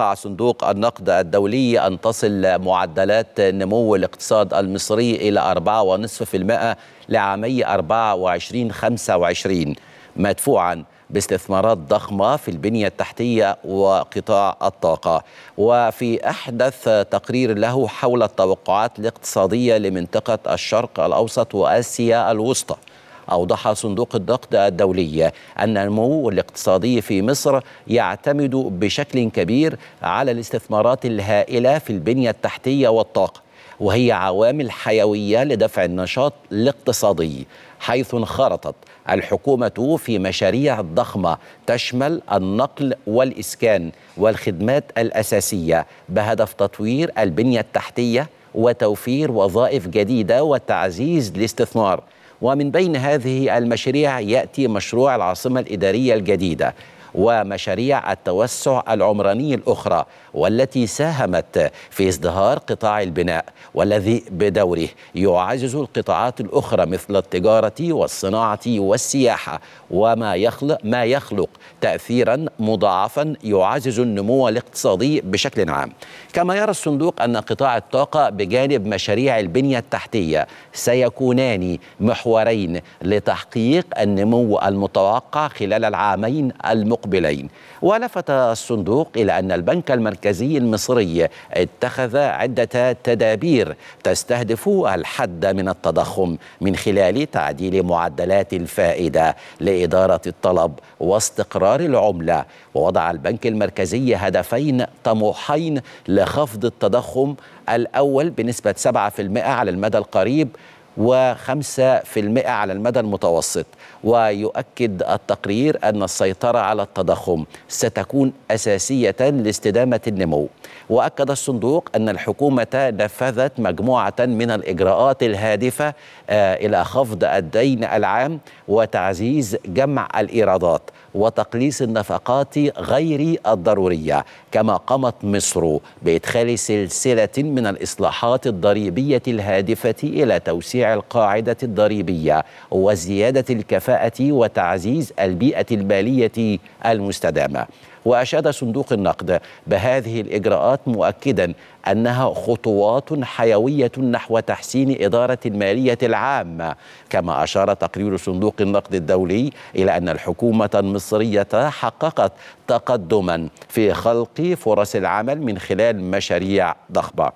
يتوقع صندوق النقد الدولي أن تصل معدلات نمو الاقتصاد المصري إلى 4.5% لعامي 24-25 مدفوعاً باستثمارات ضخمة في البنية التحتية وقطاع الطاقة وفي أحدث تقرير له حول التوقعات الاقتصادية لمنطقة الشرق الأوسط وآسيا الوسطى أوضح صندوق النقد الدولي أن النمو الاقتصادي في مصر يعتمد بشكل كبير على الاستثمارات الهائلة في البنية التحتية والطاقة وهي عوامل حيوية لدفع النشاط الاقتصادي حيث انخرطت الحكومة في مشاريع ضخمة تشمل النقل والإسكان والخدمات الأساسية بهدف تطوير البنية التحتية وتوفير وظائف جديدة وتعزيز الاستثمار ومن بين هذه المشاريع يأتي مشروع العاصمة الإدارية الجديدة ومشاريع التوسع العمراني الأخرى والتي ساهمت في ازدهار قطاع البناء والذي بدوره يعزز القطاعات الأخرى مثل التجارة والصناعة والسياحة وما يخلق ما يخلق تأثيرا مضاعفا يعزز النمو الاقتصادي بشكل عام كما يرى الصندوق أن قطاع الطاقة بجانب مشاريع البنية التحتية سيكونان محورين لتحقيق النمو المتوقع خلال العامين المقبلين المقبلين ولفت الصندوق إلى أن البنك المركزي المصري اتخذ عدة تدابير تستهدف الحد من التضخم من خلال تعديل معدلات الفائدة لإدارة الطلب واستقرار العملة ووضع البنك المركزي هدفين طموحين لخفض التضخم الأول بنسبة 7% على المدى القريب و5% على المدى المتوسط ويؤكد التقرير أن السيطرة على التضخم ستكون أساسية لاستدامة النمو وأكد الصندوق أن الحكومة نفذت مجموعة من الإجراءات الهادفة آه، إلى خفض الدين العام وتعزيز جمع الإيرادات وتقليص النفقات غير الضرورية كما قامت مصر بإدخال سلسلة من الإصلاحات الضريبية الهادفة إلى توسيع القاعدة الضريبية وزيادة الكفاءة وتعزيز البيئة المالية المستدامة وأشاد صندوق النقد بهذه الإجراءات مؤكدا أنها خطوات حيوية نحو تحسين إدارة المالية العامة كما أشار تقرير صندوق النقد الدولي إلى أن الحكومة المصرية حققت تقدما في خلق فرص العمل من خلال مشاريع ضخمة